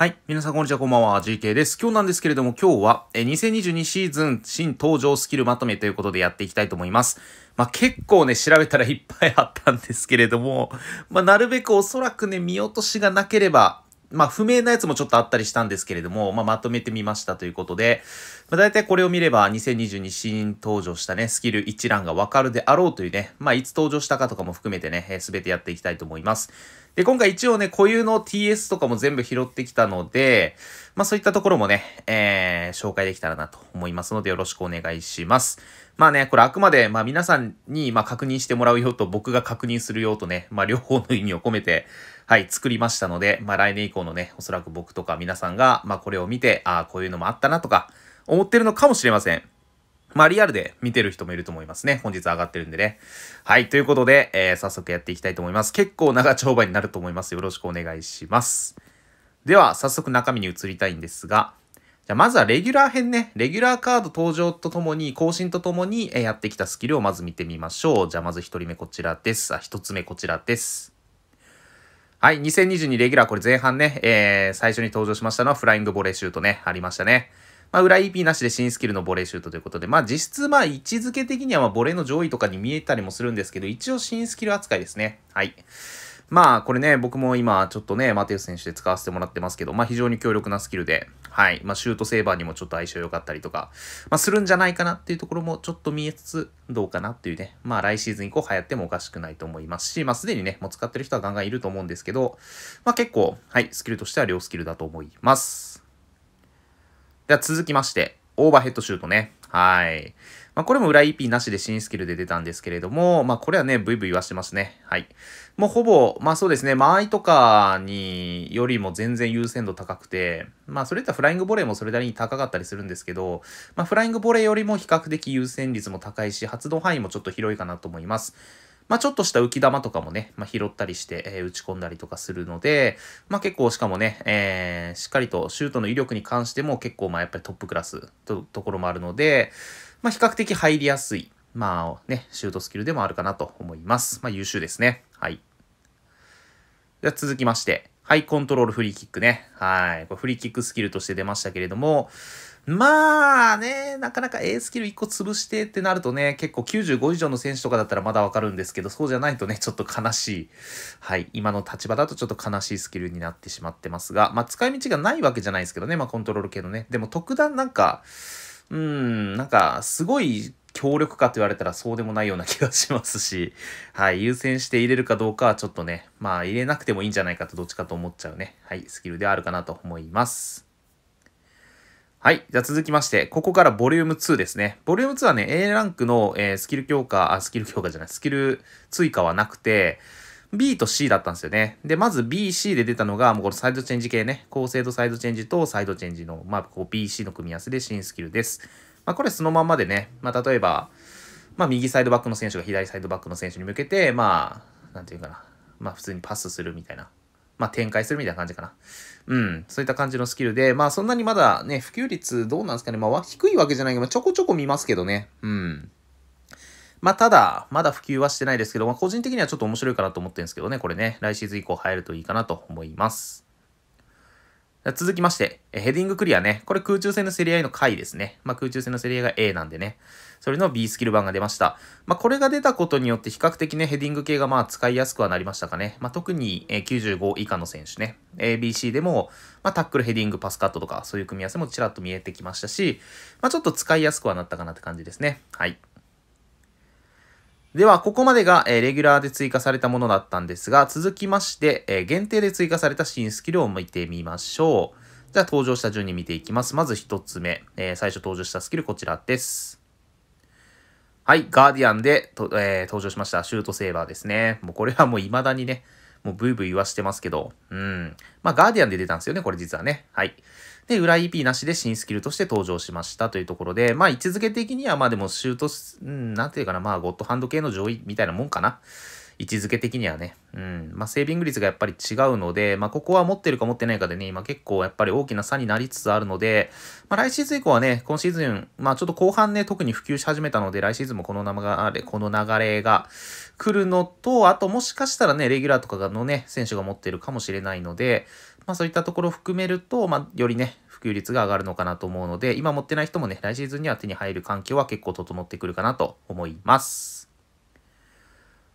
はい。皆さん、こんにちは。こんばんは。GK です。今日なんですけれども、今日は、え、2022シーズン新登場スキルまとめということでやっていきたいと思います。まあ、結構ね、調べたらいっぱいあったんですけれども、まあ、なるべくおそらくね、見落としがなければ、まあ、不明なやつもちょっとあったりしたんですけれども、まあ、まとめてみましたということで、まあ、大体これを見れば2022新登場したね、スキル一覧がわかるであろうというね、まあ、いつ登場したかとかも含めてね、す、えー、べ、てやっていきたいと思います。で、今回一応ね、固有の TS とかも全部拾ってきたので、まあ、そういったところもね、えー、紹介できたらなと思いますので、よろしくお願いします。まあね、これあくまで、まあ、皆さんに、まあ、確認してもらうようと、僕が確認するようとね、まあ、両方の意味を込めて、はい、作りましたので、まあ来年以降のね、おそらく僕とか皆さんが、まあこれを見て、ああ、こういうのもあったなとか、思ってるのかもしれません。まあリアルで見てる人もいると思いますね。本日上がってるんでね。はい、ということで、えー、早速やっていきたいと思います。結構長丁場になると思います。よろしくお願いします。では、早速中身に移りたいんですが、じゃまずはレギュラー編ね。レギュラーカード登場とともに、更新とともにやってきたスキルをまず見てみましょう。じゃあまず1人目こちらです。あ、1つ目こちらです。はい、2022レギュラー、これ前半ね、えー、最初に登場しましたのはフライングボレーシュートね、ありましたね。まあ、裏 EP なしで新スキルのボレーシュートということで、まあ、実質、まあ、位置づけ的には、まあ、ボレーの上位とかに見えたりもするんですけど、一応新スキル扱いですね。はい。まあ、これね、僕も今、ちょっとね、マテウス選手で使わせてもらってますけど、まあ、非常に強力なスキルで、はい。まあ、シュートセーバーにもちょっと相性良かったりとか、まあ、するんじゃないかなっていうところもちょっと見えつつ、どうかなっていうね。まあ、来シーズン以降流行ってもおかしくないと思いますし、まあ、すでにね、もう使ってる人はガンガンいると思うんですけど、まあ、結構、はい、スキルとしては両スキルだと思います。では、続きまして、オーバーヘッドシュートね。はい。まあ、これも裏 EP なしで新スキルで出たんですけれども、まあ、これはね、ブイブイ言わしてますね。はい。もうほぼ、まあそうですね、間合いとかによりも全然優先度高くて、まあそれとはフライングボレーもそれなりに高かったりするんですけど、まあフライングボレーよりも比較的優先率も高いし、発動範囲もちょっと広いかなと思います。まあ、ちょっとした浮き玉とかもね、まあ、拾ったりして、えー、打ち込んだりとかするので、まあ、結構しかもね、えー、しっかりとシュートの威力に関しても結構まあやっぱりトップクラスとところもあるので、まあ、比較的入りやすい、まあね、シュートスキルでもあるかなと思います。まあ、優秀ですね。はい。では続きまして、はい、コントロールフリーキックね。はい。これフリーキックスキルとして出ましたけれども、まあね、なかなか A スキル1個潰してってなるとね、結構95以上の選手とかだったらまだわかるんですけど、そうじゃないとね、ちょっと悲しい。はい。今の立場だとちょっと悲しいスキルになってしまってますが、まあ使い道がないわけじゃないですけどね、まあコントロール系のね。でも特段なんか、うん、なんかすごい強力かと言われたらそうでもないような気がしますし、はい、優先して入れるかどうかはちょっとね、まあ入れなくてもいいんじゃないかとどっちかと思っちゃうね、はい、スキルではあるかなと思います。はい。じゃあ続きまして、ここからボリューム2ですね。ボリューム2はね、A ランクの、えー、スキル強化、あ、スキル強化じゃない、スキル追加はなくて、B と C だったんですよね。で、まず BC で出たのが、もうこのサイドチェンジ系ね。高精度サイドチェンジとサイドチェンジの、まあ、こう BC の組み合わせで新スキルです。まあ、これそのまんまでね、まあ、例えば、まあ、右サイドバックの選手が左サイドバックの選手に向けて、まあ、なんていうかな。まあ、普通にパスするみたいな。まあ、展開するみたいな感じかな。うん、そういった感じのスキルで、まあそんなにまだね、普及率どうなんですかね、まあ低いわけじゃないけど、まあ、ちょこちょこ見ますけどね、うん。まあ、ただ、まだ普及はしてないですけど、まあ、個人的にはちょっと面白いかなと思ってるんですけどね、これね、来シーズン以降入るといいかなと思います。続きまして、ヘディングクリアね。これ空中戦の競り合いの回ですね。まあ、空中戦の競り合いが A なんでね。それの B スキル版が出ました。まあ、これが出たことによって比較的ね、ヘディング系がまあ使いやすくはなりましたかね。まあ、特に95以下の選手ね、ABC でも、まあ、タックル、ヘディング、パスカットとか、そういう組み合わせもちらっと見えてきましたし、まあ、ちょっと使いやすくはなったかなって感じですね。はい。では、ここまでが、えレギュラーで追加されたものだったんですが、続きまして、え限定で追加された新スキルを見てみましょう。じゃあ、登場した順に見ていきます。まず1つ目、え最初登場したスキルこちらです。はい、ガーディアンでと、えー、登場しました。シュートセーバーですね。もうこれはもう未だにね、もうブイブイ言わしてますけど、うん。まあ、ガーディアンで出たんですよね、これ実はね。はい。で、裏 EP なしで新スキルとして登場しましたというところで、まあ、位置づけ的には、まあでもシュート、うん、なんていうかな、まあ、ゴッドハンド系の上位みたいなもんかな。位置づけ的にはね、うん、まあ、セービング率がやっぱり違うので、まあ、ここは持ってるか持ってないかでね、今結構やっぱり大きな差になりつつあるので、まあ、来シーズン以降はね、今シーズン、まあ、ちょっと後半ね、特に普及し始めたので、来シーズンもこの流れ、この流れが来るのと、あともしかしたらね、レギュラーとかのね、選手が持ってるかもしれないので、まあ、そういったところを含めると、まあ、よりね、普及率が上がるのかなと思うので、今持ってない人もね、来シーズンには手に入る環境は結構整ってくるかなと思います。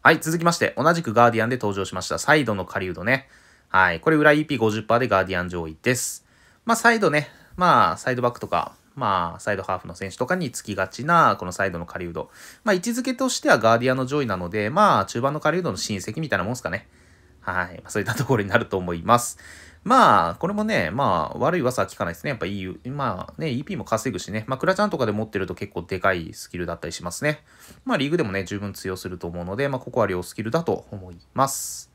はい、続きまして、同じくガーディアンで登場しました、サイドの狩人ね。はい、これ裏 EP50% でガーディアン上位です。まあ、サイドね、まあ、サイドバックとか、まあ、サイドハーフの選手とかにつきがちな、このサイドの狩人。まあ、位置づけとしてはガーディアンの上位なので、まあ、中盤の狩人の親戚みたいなもんすかね。はい。まあ、そういったところになると思います。まあ、これもね、まあ、悪い噂は聞かないですね。やっぱ EU、まあね、EP も稼ぐしね、まあ、クラちゃんとかで持ってると結構でかいスキルだったりしますね。まあ、リーグでもね、十分通用すると思うので、まあ、ここは両スキルだと思います。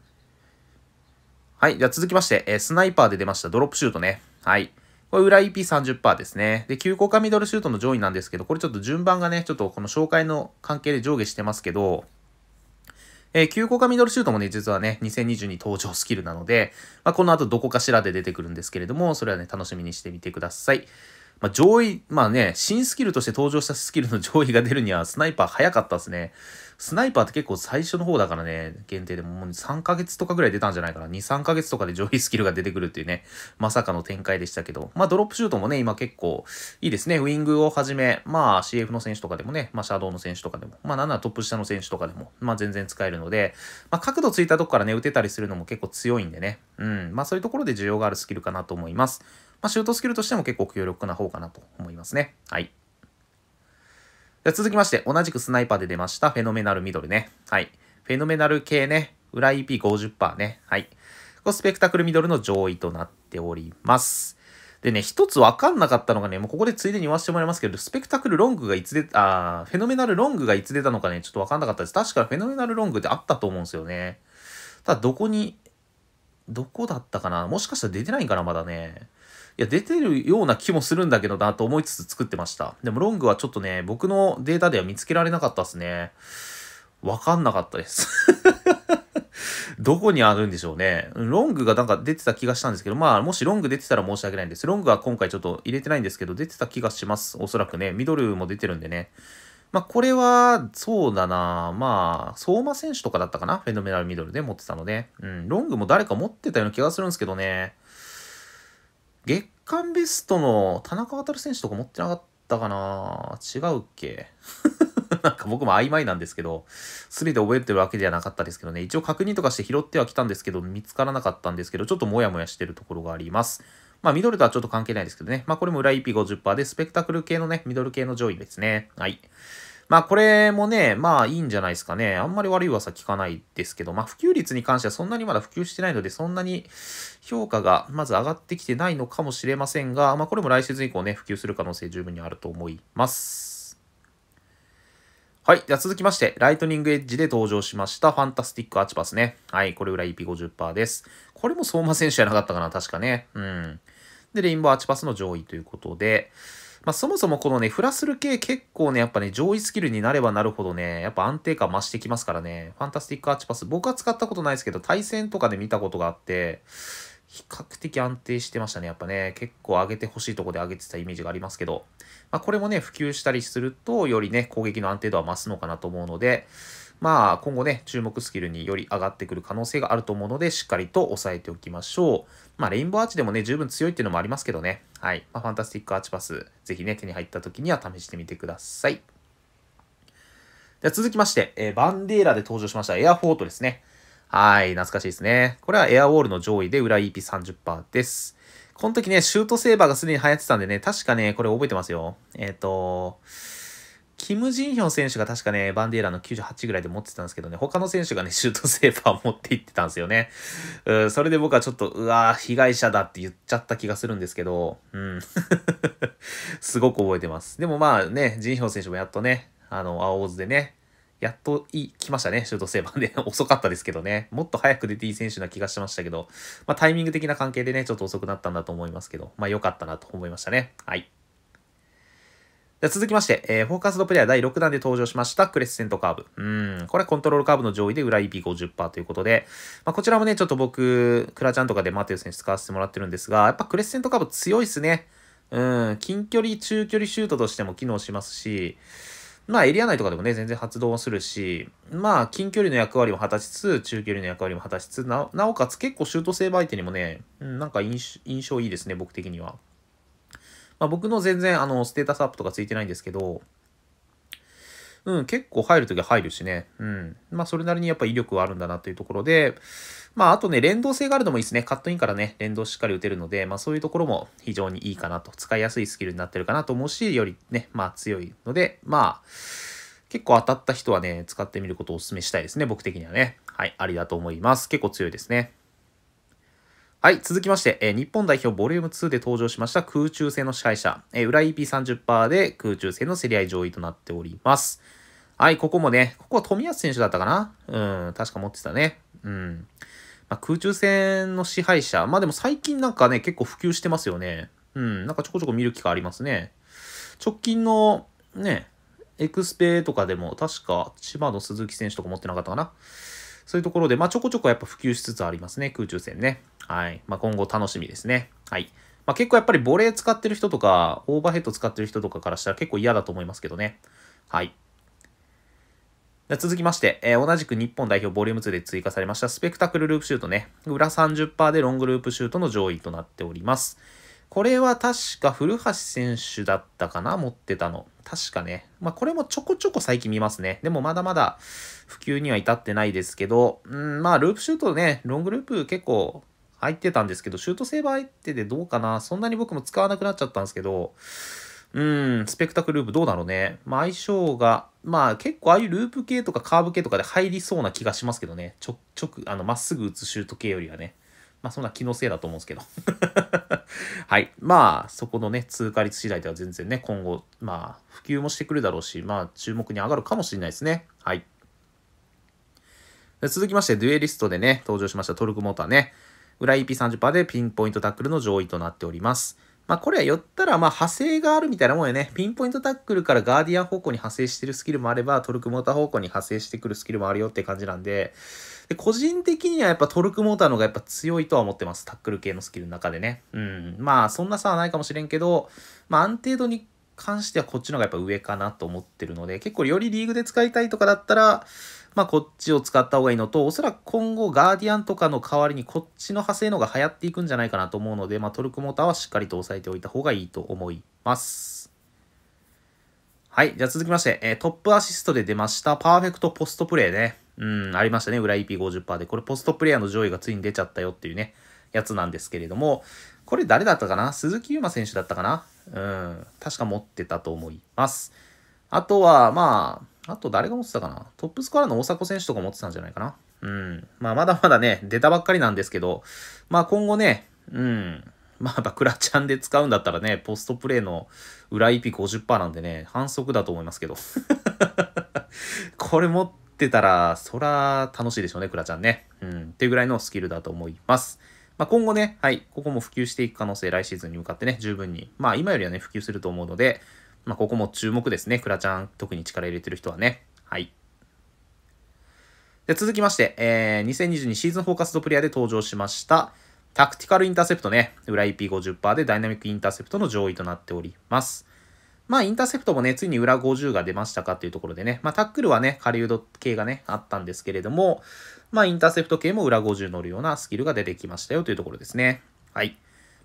はい、じゃあ続きまして、えー、スナイパーで出ましたドロップシュートね。はい。これ裏 EP30% ですね。で、急降下ミドルシュートの上位なんですけど、これちょっと順番がね、ちょっとこの紹介の関係で上下してますけど、えー、急降下ミドルシュートもね、実はね、2022登場スキルなので、まあ、この後どこかしらで出てくるんですけれども、それはね、楽しみにしてみてください。まあ、上位、まあね、新スキルとして登場したスキルの上位が出るには、スナイパー早かったですね。スナイパーって結構最初の方だからね、限定でもう3ヶ月とかぐらい出たんじゃないかな。2、3ヶ月とかで 上位スキルが出てくるっていうね、まさかの展開でしたけど、まあドロップシュートもね、今結構いいですね。ウィングをはじめ、まあ CF の選手とかでもね、まあシャドウの選手とかでも、まあなんならトップ下の選手とかでも、まあ全然使えるので、まあ角度ついたとこからね、打てたりするのも結構強いんでね、うん、まあそういうところで需要があるスキルかなと思います。まあシュートスキルとしても結構強力な方かなと思いますね。はい。続きまして、同じくスナイパーで出ました、フェノメナルミドルね。はい。フェノメナル系ね、裏 EP50% ね。はい。こスペクタクルミドルの上位となっております。でね、一つわかんなかったのがね、もうここでついでに言わせてもらいますけど、スペクタクルロングがいつで、あフェノメナルロングがいつ出たのかね、ちょっとわかんなかったです。確かフェノメナルロングってあったと思うんですよね。ただ、どこに、どこだったかなもしかしたら出てないんかなまだね。や、出てるような気もするんだけどなと思いつつ作ってました。でもロングはちょっとね、僕のデータでは見つけられなかったですね。わかんなかったです どこにあるんでしょうね。ロングがなんか出てた気がしたんですけど、まあ、もしロング出てたら申し訳ないんです。ロングは今回ちょっと入れてないんですけど、出てた気がします。おそらくね。ミドルも出てるんでね。まあ、これは、そうだなまあ、相馬選手とかだったかな。フェノメダルミドルで持ってたので。うん、ロングも誰か持ってたような気がするんですけどね。月間ベストの田中航選手とか持ってなかったかな違うっけ なんか僕も曖昧なんですけど、すべて覚えてるわけではなかったですけどね、一応確認とかして拾っては来たんですけど、見つからなかったんですけど、ちょっともやもやしてるところがあります。まあ、ミドルとはちょっと関係ないですけどね。まあ、これも裏 EP50% で、スペクタクル系のね、ミドル系の上位ですね。はい。まあこれもね、まあいいんじゃないですかね。あんまり悪い噂聞かないですけど、まあ普及率に関してはそんなにまだ普及してないので、そんなに評価がまず上がってきてないのかもしれませんが、まあこれも来週以降ね、普及する可能性十分にあると思います。はい。では続きまして、ライトニングエッジで登場しました、ファンタスティックアーチパスね。はい。これぐらい EP50% です。これも相馬選手じゃなかったかな、確かね。うん。で、レインボーアーチパスの上位ということで、まあ、そもそもこのね、フラスル系結構ね、やっぱね、上位スキルになればなるほどね、やっぱ安定感増してきますからね、ファンタスティックアーチパス、僕は使ったことないですけど、対戦とかで見たことがあって、比較的安定してましたね。やっぱね、結構上げてほしいとこで上げてたイメージがありますけど、まあ、これもね、普及したりすると、よりね、攻撃の安定度は増すのかなと思うので、まあ、今後ね、注目スキルにより上がってくる可能性があると思うので、しっかりと押さえておきましょう。まあ、レインボーアーチでもね、十分強いっていうのもありますけどね。はい。まあ、ファンタスティックアーチパス、ぜひね、手に入った時には試してみてください。では続きまして、えー、バンデーラで登場しましたエアフォートですね。はい、懐かしいですね。これはエアウォールの上位で裏 EP30% です。この時ね、シュートセーバーがすでに流行ってたんでね、確かね、これ覚えてますよ。えっ、ー、とー、キム・ジンヒョン選手が確かね、バンデーラの98ぐらいで持ってたんですけどね、他の選手がね、シュートセーバー持って行ってたんですよね。うん、それで僕はちょっと、うわ被害者だって言っちゃった気がするんですけど、うん。すごく覚えてます。でもまあね、ジンヒョン選手もやっとね、あの、青オズでね、やっといい、来ましたね、シュートセーバーで。遅かったですけどね。もっと早く出ていい選手な気がしましたけど、まあタイミング的な関係でね、ちょっと遅くなったんだと思いますけど、まあ良かったなと思いましたね。はい。続きまして、えー、フォーカスドプレイヤー第6弾で登場しましたクレッセントカーブ。うん、これコントロールカーブの上位で裏 EP50% ということで、まあ、こちらもね、ちょっと僕、クラちゃんとかでマテウス選手使わせてもらってるんですが、やっぱクレッセントカーブ強いっすね。うん、近距離、中距離シュートとしても機能しますし、まあエリア内とかでもね、全然発動もするし、まあ近距離の役割も果たしつつ、中距離の役割も果たしつつ、なおかつ結構シュートセーブ相手にもね、うん、なんか印象いいですね、僕的には。まあ、僕の全然あのステータスアップとかついてないんですけど、うん、結構入るときは入るしね。うん。まあ、それなりにやっぱ威力はあるんだなというところで、まあ、あとね、連動性があるのもいいですね。カットインからね、連動しっかり打てるので、まあ、そういうところも非常にいいかなと。使いやすいスキルになってるかなと思うし、よりね、まあ、強いので、まあ、結構当たった人はね、使ってみることをお勧めしたいですね。僕的にはね。はい、ありだと思います。結構強いですね。はい、続きまして、えー、日本代表ボリューム2で登場しました空中戦の支配者、えー、裏 EP30% で空中戦の競り合い上位となっております。はい、ここもね、ここは富安選手だったかなうん、確か持ってたね。うん。まあ、空中戦の支配者、まあでも最近なんかね、結構普及してますよね。うん、なんかちょこちょこ見る機会ありますね。直近のね、エクスペとかでも確か千葉の鈴木選手とか持ってなかったかな。そういうところで、まあ、ちょこちょこやっぱ普及しつつありますね、空中戦ね。はい。まあ、今後楽しみですね。はい。まあ、結構やっぱりボレー使ってる人とか、オーバーヘッド使ってる人とかからしたら結構嫌だと思いますけどね。はい。続きまして、えー、同じく日本代表ボリューム2で追加されましたスペクタクルループシュートね。裏30%でロングループシュートの上位となっております。これは確か古橋選手だったかな持ってたの。確かね。まあこれもちょこちょこ最近見ますね。でもまだまだ普及には至ってないですけど、うん、まあループシュートね、ロングループ結構入ってたんですけど、シュートセーバー入っててどうかなそんなに僕も使わなくなっちゃったんですけど、うん、スペクタクループどうだろうね。まあ相性が、まあ結構ああいうループ系とかカーブ系とかで入りそうな気がしますけどね。ちょ、ちょく、あの、まっすぐ打つシュート系よりはね。まあそんな気のせいだと思うんですけど はい。まあそこのね、通過率次第では全然ね、今後、まあ普及もしてくるだろうし、まあ注目に上がるかもしれないですね。はい。続きまして、デュエリストでね、登場しましたトルクモーターね。裏 EP30% でピンポイントタックルの上位となっております。まあ、これは言ったら、まあ、派生があるみたいなもんよね。ピンポイントタックルからガーディアン方向に派生してるスキルもあれば、トルクモーター方向に派生してくるスキルもあるよって感じなんで、で個人的にはやっぱトルクモーターの方がやっぱ強いとは思ってます。タックル系のスキルの中でね。うん。まあそんな差はないかもしれんけど、まあ安定度に関してはこっちの方がやっぱ上かなと思ってるので、結構よりリーグで使いたいとかだったら、まあこっちを使った方がいいのと、おそらく今後ガーディアンとかの代わりにこっちの派生のが流行っていくんじゃないかなと思うので、まあトルクモーターはしっかりと押さえておいた方がいいと思います。はい。じゃあ続きまして、えー、トップアシストで出ましたパーフェクトポストプレイね。うん、ありましたね。裏 EP50% で。これポストプレイヤーの上位がついに出ちゃったよっていうね、やつなんですけれども、これ誰だったかな鈴木優馬選手だったかなうん、確か持ってたと思います。あとは、まあ、あと誰が持ってたかなトップスコアの大迫選手とか持ってたんじゃないかなうん。まあ、まだまだね、出たばっかりなんですけど、まあ今後ね、うん。まあ、バクラちゃんで使うんだったらね、ポストプレイの裏 EP50% なんでね、反則だと思いますけど。これ持っってたら、そら楽しいでしょうね、クラちゃんね。うん、っていうぐらいのスキルだと思います。まあ、今後ね、はい、ここも普及していく可能性、来シーズンに向かってね、十分に、まあ今よりはね、普及すると思うので、まあ、ここも注目ですね、クラちゃん、特に力入れてる人はね。はい。で続きまして、えー、2022シーズンフォーカスドプレイヤーで登場しました、タクティカルインターセプトね、裏 i p 5 0でダイナミックインターセプトの上位となっております。まあ、インターセプトもね、ついに裏50が出ましたかっていうところでね、まあ、タックルはね、狩人系がね、あったんですけれども、まあ、インターセプト系も裏50乗るようなスキルが出てきましたよというところですね。はい。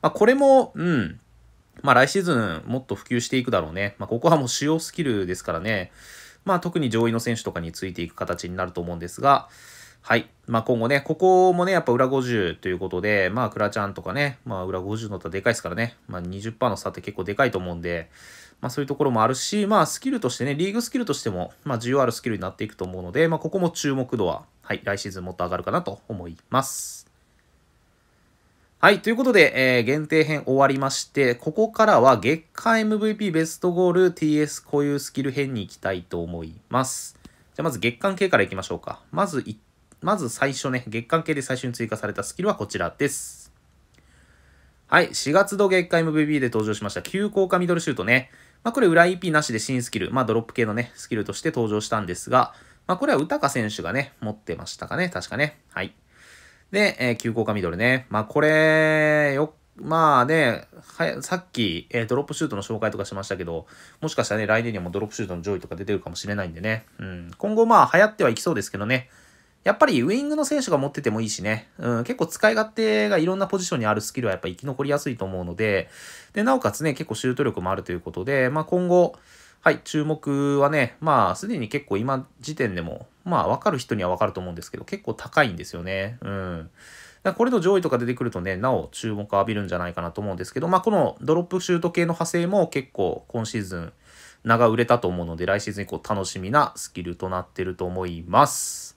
まあ、これも、うん。まあ、来シーズンもっと普及していくだろうね。まあ、ここはもう主要スキルですからね。まあ、特に上位の選手とかについていく形になると思うんですが、はい。まあ、今後ね、ここもね、やっぱ裏50ということで、まあ、クラちゃんとかね、まあ、裏50のとでかいですからね。まあ、20%の差って結構でかいと思うんで、まあ、そういうところもあるし、まあ、スキルとしてね、リーグスキルとしても、まあ、需要あるスキルになっていくと思うので、まあ、ここも注目度は、はい、来シーズンもっと上がるかなと思います。はい、ということで、えー、限定編終わりまして、ここからは月間 MVP ベストゴール TS 固有スキル編に行きたいと思います。じゃあまず月間系からいきましょうか。まずい、まず最初ね、月間系で最初に追加されたスキルはこちらです。はい、4月度月間 MVP で登場しました、急降下ミドルシュートね。まあ、これ裏 EP なしで新スキル、まあ、ドロップ系のね、スキルとして登場したんですが、まあ、これは歌か選手がね、持ってましたかね、確かね。はい。で、えー、急降下ミドルね。まあ、これ、よ、まあね、はさっき、えー、ドロップシュートの紹介とかしましたけど、もしかしたらね、来年にはもうドロップシュートの上位とか出てるかもしれないんでね。うん。今後まあ、流行ってはいきそうですけどね。やっぱりウイングの選手が持っててもいいしね、うん、結構使い勝手がいろんなポジションにあるスキルはやっぱ生き残りやすいと思うので、で、なおかつね、結構シュート力もあるということで、まあ今後、はい、注目はね、まあすでに結構今時点でも、まあ分かる人には分かると思うんですけど、結構高いんですよね。うん。これの上位とか出てくるとね、なお注目を浴びるんじゃないかなと思うんですけど、まあ、このドロップシュート系の派生も結構今シーズン名が売れたと思うので、来シーズン以降楽しみなスキルとなってると思います。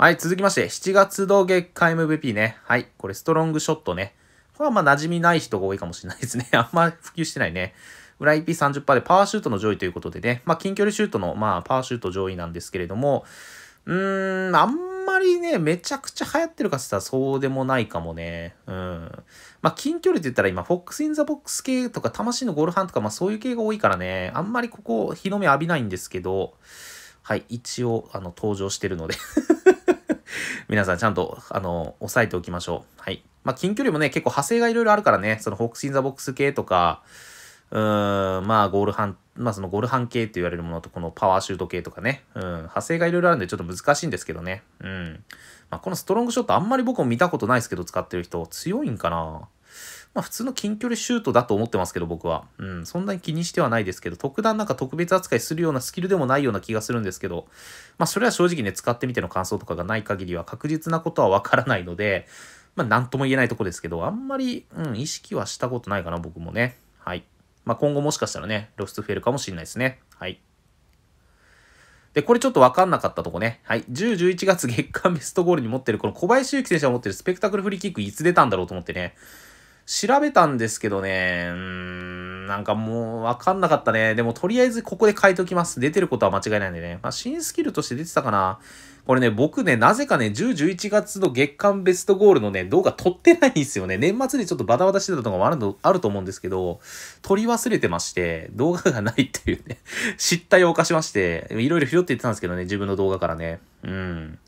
はい、続きまして、7月度月間 MVP ね。はい、これストロングショットね。これはまあ馴染みない人が多いかもしれないですね。あんま普及してないね。裏 i p 3 0でパワーシュートの上位ということでね、まあ近距離シュートの、まあパワーシュート上位なんですけれども、うーん、あんまりね、めちゃくちゃ流行ってるかって言ったらそうでもないかもね。うん。まあ近距離って言ったら今、フォックス・イン・ザ・ボックス系とか、魂のゴールハンとか、まあそういう系が多いからね、あんまりここ、日の目浴びないんですけど、はい、一応、あの、登場してるので 皆さんちゃんと、あの、押さえておきましょう。はい。まあ、近距離もね、結構派生がいろいろあるからね、そのホークス・イン・ザ・ボックス系とか、うん、まあ、ゴールハン、まあ、そのゴールハン系って言われるものと、このパワーシュート系とかね、うん、派生がいろいろあるんで、ちょっと難しいんですけどね。うん。まあ、このストロングショット、あんまり僕も見たことないですけど、使ってる人、強いんかなまあ、普通の近距離シュートだと思ってますけど、僕は。うん、そんなに気にしてはないですけど、特段なんか特別扱いするようなスキルでもないような気がするんですけど、まあ、それは正直ね、使ってみての感想とかがない限りは確実なことはわからないので、まあ、なんとも言えないとこですけど、あんまり、うん、意識はしたことないかな、僕もね。はい。まあ、今後もしかしたらね、露出増えるかもしれないですね。はい。で、これちょっとわかんなかったとこね。はい。10、11月月間ベストゴールに持ってる、この小林祐希選手が持ってるスペクタクルフリーキックいつ出たんだろうと思ってね。調べたんですけどね、ーなんかもうわかんなかったね。でもとりあえずここで書いておきます。出てることは間違いないんでね。まあ、新スキルとして出てたかな。これね、僕ね、なぜかね、10、11月の月間ベストゴールのね、動画撮ってないんですよね。年末にちょっとバタバタしてたのがあるのあると思うんですけど、撮り忘れてまして、動画がないっていうね、失態を犯しまして、いろいろ拾って言ってたんですけどね、自分の動画からね。うん。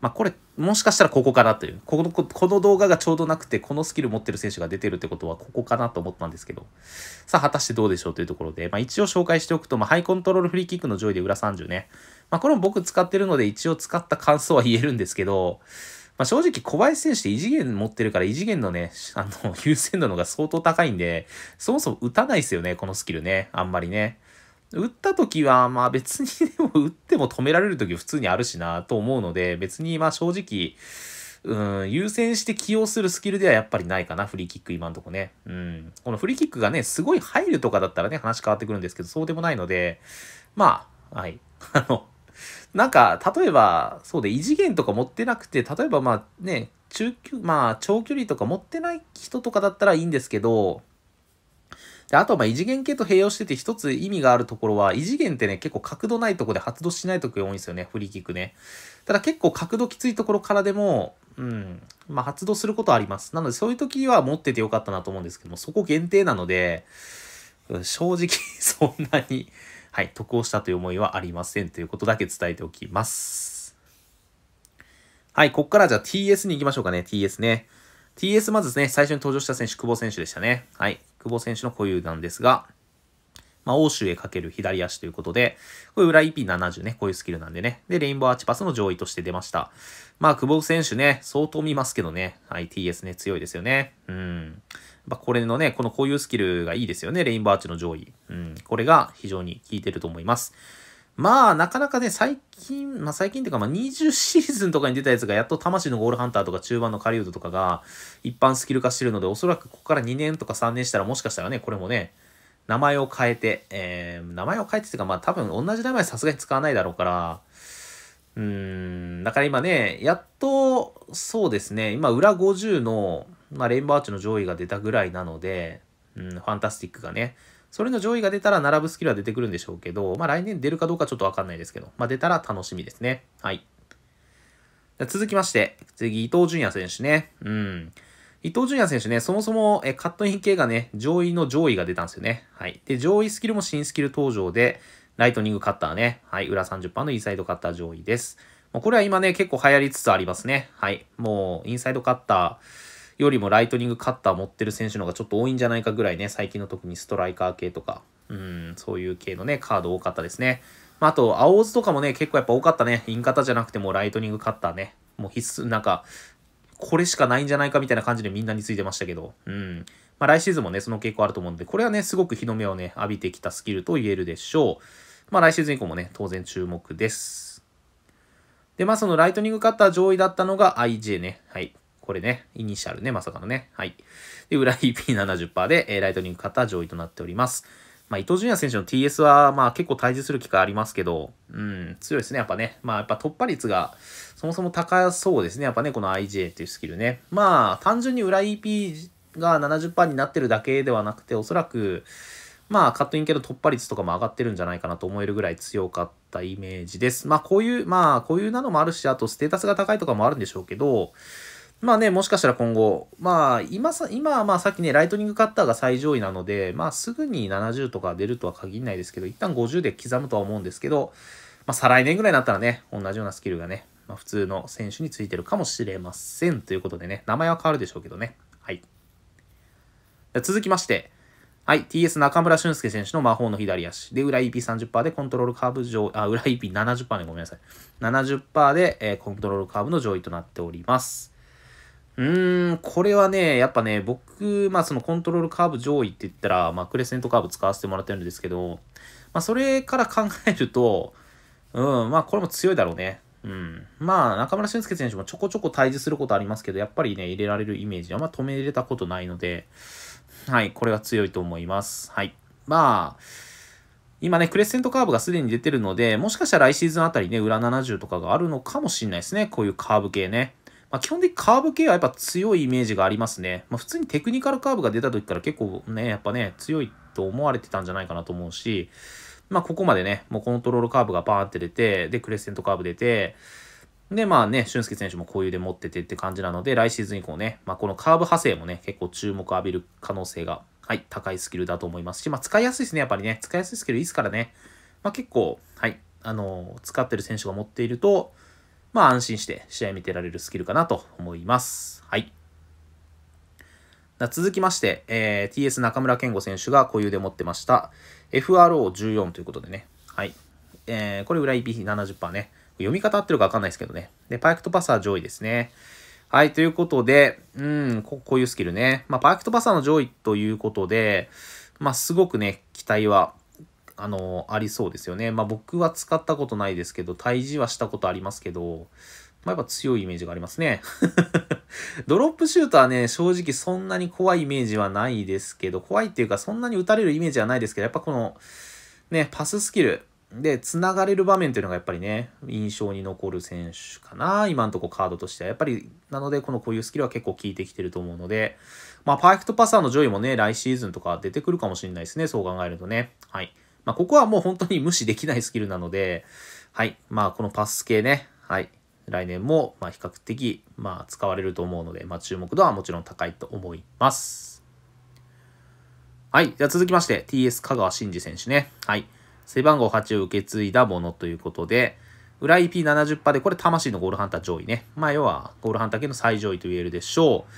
まあ、これ、もしかしたらここかなという、この、この動画がちょうどなくて、このスキル持ってる選手が出てるってことは、ここかなと思ったんですけど、さあ、果たしてどうでしょうというところで、まあ、一応紹介しておくと、まあ、ハイコントロールフリーキックの上位で裏30ね。まあ、これも僕使ってるので、一応使った感想は言えるんですけど、まあ、正直小林選手って異次元持ってるから異次元のね、あの、優先度のが相当高いんで、そもそも打たないですよね、このスキルね。あんまりね。打った時は、まあ別にでも打っても止められる時普通にあるしなと思うので、別にまあ正直、うん、優先して起用するスキルではやっぱりないかな、フリーキック今んとこね。うん。このフリーキックがね、すごい入るとかだったらね、話変わってくるんですけど、そうでもないので、まあ、はい。あの、なんか、例えば、そうで、異次元とか持ってなくて、例えばまあね、中級、まあ長距離とか持ってない人とかだったらいいんですけど、で、あとま異次元系と併用してて一つ意味があるところは、異次元ってね、結構角度ないとこで発動しないとき多いんですよね、フリーキックね。ただ結構角度きついところからでも、うん、まあ発動することはあります。なのでそういう時は持っててよかったなと思うんですけども、そこ限定なので、正直 そんなに、はい、得をしたという思いはありませんということだけ伝えておきます。はい、こっからじゃあ TS に行きましょうかね、TS ね。TS まずですね、最初に登場した選手、久保選手でしたね。はい。久保選手の固有なんですが、まあ、欧州へかける左足ということで、これ裏 EP70 ね、こういうスキルなんでね。で、レインボーアーチパスの上位として出ました。まあ、久保選手ね、相当見ますけどね。はい、TS ね、強いですよね。うん。まあ、これのね、このこういうスキルがいいですよね。レインボーアーチの上位。うん。これが非常に効いてると思います。まあ、なかなかね、最近、まあ最近っていうか、まあ20シーズンとかに出たやつが、やっと魂のゴールハンターとか中盤の狩人とかが、一般スキル化してるので、おそらくここから2年とか3年したら、もしかしたらね、これもね、名前を変えて、えー、名前を変えてっていうか、まあ多分同じ名前さすがに使わないだろうから、うーん、だから今ね、やっと、そうですね、今裏50の、まあレインボーアーチの上位が出たぐらいなので、うん、ファンタスティックがね。それの上位が出たら並ぶスキルは出てくるんでしょうけど、まあ来年出るかどうかちょっとわかんないですけど、まあ出たら楽しみですね。はい。続きまして、次、伊東純也選手ね。うん。伊東純也選手ね、そもそもえカットイン系がね、上位の上位が出たんですよね。はい。で、上位スキルも新スキル登場で、ライトニングカッターね。はい。裏30%のインサイドカッター上位です。もうこれは今ね、結構流行りつつありますね。はい。もう、インサイドカッター、よりもライトニングカッター持ってる選手の方がちょっと多いんじゃないかぐらいね、最近の特にストライカー系とか、うん、そういう系のね、カード多かったですね。まあ、あと、青オズとかもね、結構やっぱ多かったね。インカタじゃなくてもライトニングカッターね。もう必須、なんか、これしかないんじゃないかみたいな感じでみんなについてましたけど、うん。まあ、来シーズンもね、その傾向あると思うんで、これはね、すごく日の目をね、浴びてきたスキルと言えるでしょう。まあ、来シーズン以降もね、当然注目です。で、まあ、そのライトニングカッター上位だったのが IJ ね。はい。これね、イニシャルね、まさかのね。はい。で、裏 EP70% で、えー、ライトニング型上位となっております。まあ、伊藤純也選手の TS は、まあ、結構対峙する機会ありますけど、うん、強いですね。やっぱね。まあ、やっぱ突破率が、そもそも高そうですね。やっぱね、この IJ っていうスキルね。まあ、単純に裏 EP が70%になってるだけではなくて、おそらく、まあ、カットイン系の突破率とかも上がってるんじゃないかなと思えるぐらい強かったイメージです。まあ、こういう、まあ、こういうなのもあるし、あと、ステータスが高いとかもあるんでしょうけど、まあね、もしかしたら今後、まあ今さ、今はまあさっきね、ライトニングカッターが最上位なので、まあすぐに70とか出るとは限らないですけど、一旦50で刻むとは思うんですけど、まあ再来年ぐらいになったらね、同じようなスキルがね、まあ、普通の選手についてるかもしれません。ということでね、名前は変わるでしょうけどね。はい。続きまして、はい、TS 中村俊輔選手の魔法の左足。で、裏 EP30% でコントロールカーブ上、あ、裏 EP70% ね、ごめんなさい。70%で、えー、コントロールカーブの上位となっております。うーん、これはね、やっぱね、僕、まあそのコントロールカーブ上位って言ったら、まあクレセントカーブ使わせてもらってるんですけど、まあそれから考えると、うん、まあこれも強いだろうね。うん。まあ中村俊輔選手もちょこちょこ退治することありますけど、やっぱりね、入れられるイメージは、まあ止めれたことないので、はい、これは強いと思います。はい。まあ、今ね、クレッセントカーブがすでに出てるので、もしかしたら来シーズンあたりね、裏70とかがあるのかもしれないですね。こういうカーブ系ね。まあ、基本的にカーブ系はやっぱ強いイメージがありますね。まあ、普通にテクニカルカーブが出た時から結構ね、やっぱね、強いと思われてたんじゃないかなと思うし、まあ、ここまでね、もうコントロールカーブがパーンって出て、で、クレッセントカーブ出て、で、まあね、俊介選手もこういうで持っててって感じなので、来シーズン以降ね、まあ、このカーブ派生もね、結構注目浴びる可能性が、はい、高いスキルだと思いますし、まあ、使いやすいですね、やっぱりね。使いやすいスキルいいですからね。まあ、結構、はい、あのー、使ってる選手が持っていると、まあ安心して試合見てられるスキルかなと思います。はい。続きまして、えー、TS 中村健吾選手が固有で持ってました FRO14 ということでね。はい。えー、これ裏 EP70% ね。読み方合ってるかわかんないですけどね。で、パイクトパサー上位ですね。はい、ということで、うん、ここういうスキルね。まあ、パークトパサーの上位ということで、まあ、すごくね、期待はあの、ありそうですよね。まあ僕は使ったことないですけど、退治はしたことありますけど、まあ、やっぱ強いイメージがありますね。ドロップシュートはね、正直そんなに怖いイメージはないですけど、怖いっていうかそんなに打たれるイメージはないですけど、やっぱこの、ね、パススキルで繋がれる場面というのがやっぱりね、印象に残る選手かな、今んとこカードとしては。やっぱり、なのでこのこういうスキルは結構効いてきてると思うので、まあパーフェクトパサーの上位もね、来シーズンとか出てくるかもしれないですね、そう考えるとね。はい。まあ、ここはもう本当に無視できないスキルなので、はい。まあ、このパス系ね、はい。来年も、ま比較的、まあ、使われると思うので、まあ、注目度はもちろん高いと思います。はい。じゃあ続きまして、TS 香川真司選手ね。はい。背番号8を受け継いだものということで、裏 EP70 で、これ魂のゴールハンター上位ね。まあ、要は、ゴールハンター系の最上位と言えるでしょう。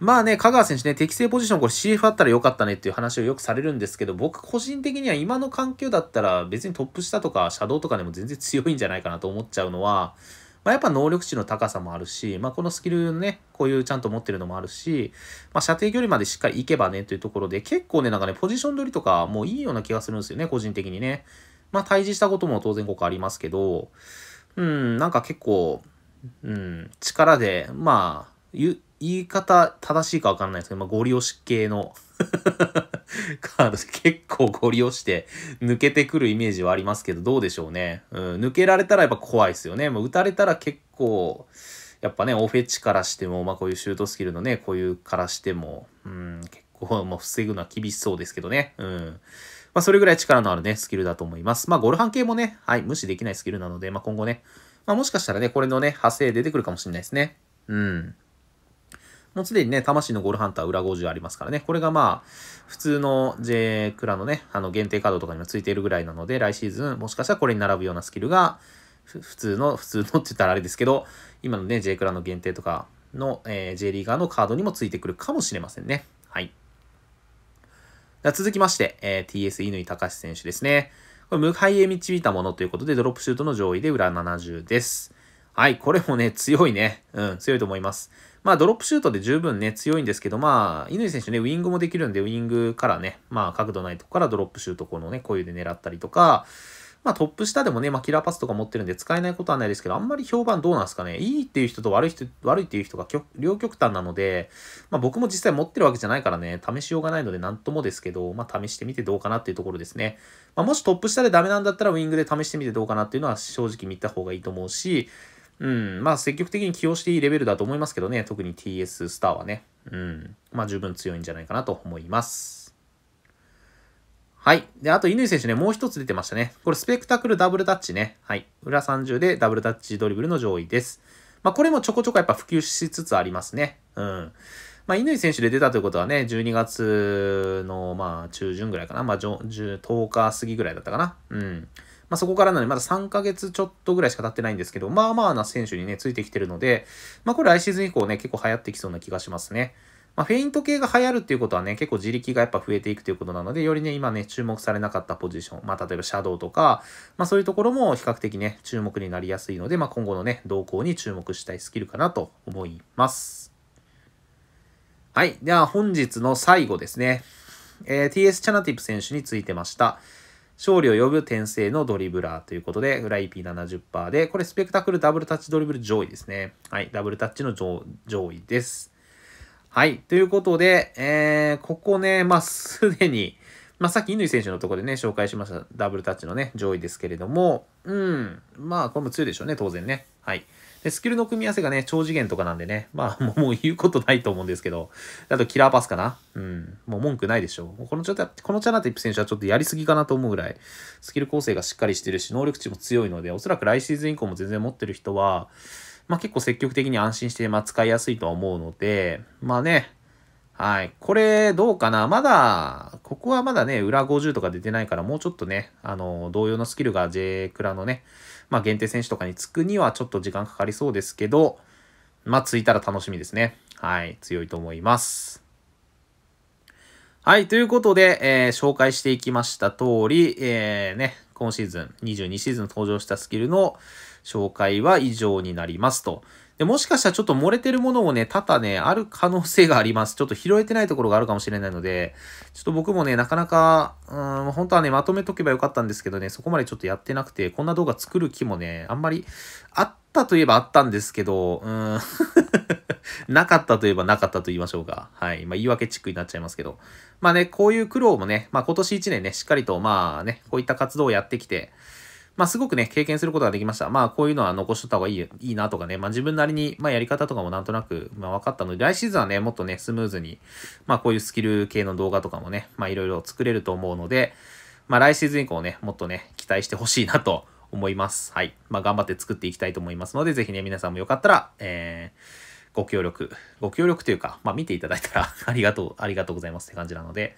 まあね、香川選手ね、適正ポジション、これ CF あったらよかったねっていう話をよくされるんですけど、僕個人的には今の環境だったら別にトップ下とかシャドウとかでも全然強いんじゃないかなと思っちゃうのは、まあ、やっぱ能力値の高さもあるし、まあ、このスキルね、こういうちゃんと持ってるのもあるし、まあ、射程距離までしっかりいけばねというところで、結構ね、なんかね、ポジション取りとかもういいような気がするんですよね、個人的にね。まあ、対峙したことも当然ここありますけど、うん、なんか結構、うん、力で、まあ、言い方正しいかわかんないですけど、まあ、ゴリ押し系の カードで結構ゴリ押して抜けてくるイメージはありますけど、どうでしょうね。うん、抜けられたらやっぱ怖いですよね。もう打たれたら結構、やっぱね、オフェチからしても、まあこういうシュートスキルのね、こういうからしても、うん、結構、まあ防ぐのは厳しそうですけどね。うん。まあそれぐらい力のあるね、スキルだと思います。まあゴルハン系もね、はい、無視できないスキルなので、まあ今後ね、まあもしかしたらね、これのね、派生出てくるかもしれないですね。うん。もうすでにね、魂のゴールハンター裏50ありますからね。これがまあ、普通の J クラのね、あの限定カードとかにも付いているぐらいなので、来シーズンもしかしたらこれに並ぶようなスキルが、普通の、普通のって言ったらあれですけど、今のね、J クラの限定とかの、えー、J リーガーのカードにも付いてくるかもしれませんね。はい。続きまして、えー、TS 乾隆選手ですね。これ無敗へ導いたものということで、ドロップシュートの上位で裏70です。はい、これもね、強いね。うん、強いと思います。まあ、ドロップシュートで十分ね、強いんですけど、まあ、乾選手ね、ウイングもできるんで、ウイングからね、まあ、角度ないとこからドロップシュート、このね、こういうで狙ったりとか、まあ、トップ下でもね、まあ、キラーパスとか持ってるんで使えないことはないですけど、あんまり評判どうなんですかね。いいっていう人と悪い人、悪いっていう人が両極端なので、まあ、僕も実際持ってるわけじゃないからね、試しようがないのでなんともですけど、まあ、試してみてどうかなっていうところですね。まあ、もしトップ下でダメなんだったら、ウィングで試してみてどうかなっていうのは正直見た方がいいと思うし、うん、まあ積極的に起用していいレベルだと思いますけどね、特に TS スターはね、うん、まあ十分強いんじゃないかなと思います。はい。で、あと、乾選手ね、もう一つ出てましたね。これ、スペクタクルダブルタッチね。はい。裏30でダブルタッチドリブルの上位です。まあ、これもちょこちょこやっぱ普及しつつありますね。うん。まあ、乾選手で出たということはね、12月の、まあ、中旬ぐらいかな。まあ、10日過ぎぐらいだったかな。うん。まあ、そこからなので、まだ3ヶ月ちょっとぐらいしか経ってないんですけど、まあまあな選手にね、ついてきてるので、まあ、これ来シーズン以降ね、結構流行ってきそうな気がしますね。まあ、フェイント系が流行るっていうことはね、結構自力がやっぱ増えていくということなので、よりね、今ね、注目されなかったポジション、まあ、例えばシャドウとか、まあ、そういうところも比較的ね、注目になりやすいので、まあ、今後のね、動向に注目したいスキルかなと思います。はい。では、本日の最後ですね。えー、TS チャナティプ選手についてました。勝利を呼ぶ転生のドリブラーということで、フライピー7 0で、これスペクタクルダブルタッチドリブル上位ですね。はい、ダブルタッチの上位です。はい、ということで、えー、ここね、まあ、すでに、まあ、さっき乾選手のところでね、紹介しましたダブルタッチのね、上位ですけれども、うん、まあ、これも強いでしょうね、当然ね。はい。で、スキルの組み合わせがね、超次元とかなんでね、まあ、もう言うことないと思うんですけど、あとキラーパスかな。うん、もう文句ないでしょう。このちょこのチャナティップ選手はちょっとやりすぎかなと思うぐらい、スキル構成がしっかりしてるし、能力値も強いので、おそらく来シーズン以降も全然持ってる人は、まあ結構積極的に安心して、まあ使いやすいとは思うので、まあね、はい。これ、どうかなまだ、ここはまだね、裏50とか出てないから、もうちょっとね、あの、同様のスキルが J クラのね、まあ、限定選手とかにつくにはちょっと時間かかりそうですけど、まあ、ついたら楽しみですね。はい。強いと思います。はい。ということで、えー、紹介していきました通り、えー、ね、今シーズン、22シーズン登場したスキルの紹介は以上になりますと。で、もしかしたらちょっと漏れてるものもね、多々ね、ある可能性があります。ちょっと拾えてないところがあるかもしれないので、ちょっと僕もね、なかなか、うん、本当はね、まとめとけばよかったんですけどね、そこまでちょっとやってなくて、こんな動画作る気もね、あんまりあったといえばあったんですけど、うん、なかったといえばなかったと言いましょうか。はい。まあ、言い訳チックになっちゃいますけど。まあね、こういう苦労もね、まあ今年1年ね、しっかりと、まあね、こういった活動をやってきて、まあ、すごくね、経験することができました。まあ、こういうのは残しとった方がいい、いいなとかね、まあ、自分なりに、まあ、やり方とかもなんとなく、まあ、分かったので、来シーズンはね、もっとね、スムーズに、まあ、こういうスキル系の動画とかもね、まあ、いろいろ作れると思うので、まあ、来シーズン以降ね、もっとね、期待してほしいなと思います。はい。まあ、頑張って作っていきたいと思いますので、ぜひね、皆さんもよかったら、えー、ご協力、ご協力というか、まあ、見ていただいたら ありがとう、ありがとうございますって感じなので、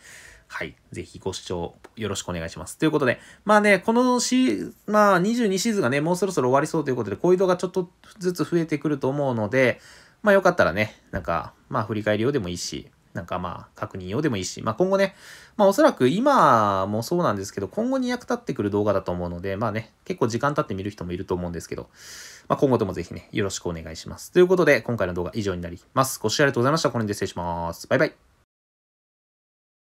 はい。ぜひご視聴よろしくお願いします。ということで、まあね、このし、まあ22シーズンがね、もうそろそろ終わりそうということで、こういう動画ちょっとずつ増えてくると思うので、まあよかったらね、なんか、まあ振り返りうでもいいし、なんかまあ確認用でもいいし、まあ今後ね、まあおそらく今もそうなんですけど、今後に役立ってくる動画だと思うので、まあね、結構時間経って見る人もいると思うんですけど、まあ今後ともぜひね、よろしくお願いします。ということで、今回の動画以上になります。ご視聴ありがとうございました。これで失礼します。バイバイ。